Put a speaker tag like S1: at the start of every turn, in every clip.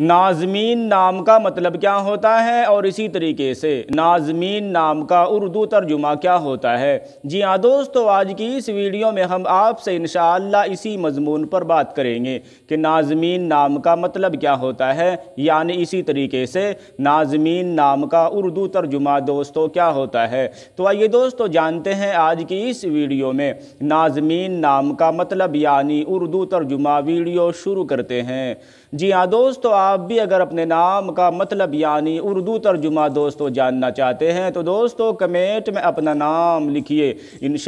S1: नाजमीन नाम का मतलब क्या होता है और इसी तरीके से नाजमीन नाम का उर्दू तर्जुमा क्या होता है जी हाँ दोस्तों आज की इस वीडियो में हम आपसे इन इसी मजमून पर बात करेंगे कि नाजमीन नाम का मतलब क्या होता है यानी इसी तरीके से नाजमीन नाम का उर्दू तर्जुमा दोस्तों क्या होता है तो आइए दोस्तों जानते हैं आज की इस वीडियो में नाजमीन नाम का मतलब यानी उर्दू तर्जुमा वीडियो शुरू करते हैं जी हाँ दोस्तों आप भी अगर अपने नाम का मतलब यानी उर्दू तर्जुमा दोस्तों जानना चाहते हैं तो दोस्तों कमेंट में अपना नाम लिखिए इन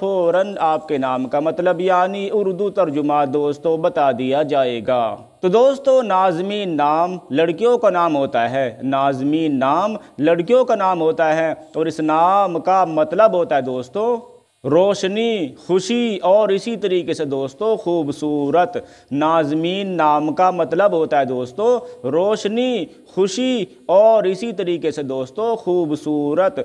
S1: फ़ौर आपके नाम का मतलब यानी उर्दू तर्जुमा दोस्तों बता दिया जाएगा तो दोस्तों नाजमी नाम लड़कियों का नाम होता है नाजमी नाम लड़कियों का नाम होता है और इस नाम का मतलब होता है दोस्तों रोशनी खुशी और इसी तरीके से दोस्तों खूबसूरत नाजमीन नाम का मतलब होता है दोस्तों रोशनी खुशी और इसी तरीके से दोस्तों खूबसूरत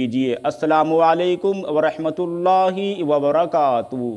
S1: कीजिए अस्सलाम वरहमतुल्लाहि वबरकातुहू